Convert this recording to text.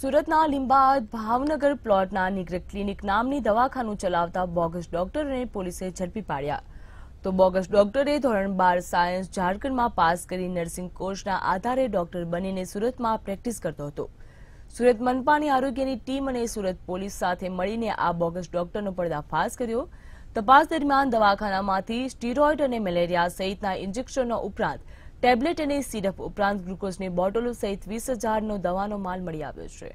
સુરતના લીંબાદ ભાવનગર પ્લોટના નિગ્રેટ ક્લિનિક નામની દવાખાનું ચલાવતા બોગસ ડોક્ટરને પોલીસે ઝડપી પાડ્યા તો બોગસ ડોક્ટરે ધોરણ બાર સાયન્સ ઝારખંડમાં પાસ કરી નર્સિંગ કોર્સના આધારે ડોક્ટર બનીને સુરતમાં પ્રેક્ટિસ કરતો હતો સુરત મનપાની આરોગ્યની ટીમ અને સુરત પોલીસ સાથે મળીને આ બોગસ ડોક્ટરનો પર્દાફાશ કર્યો તપાસ દરમિયાન દવાખાનામાંથી સ્ટીરોઇડ અને મેલેરિયા સહિતના ઇન્જેક્શનો ઉપરાંત ટેબ્લેટ અને સિરપ ઉપરાંત ગ્લુકોઝની બોટલો સહિત વીસ હજારનો દવાનો માલ મળી આવ્યો છે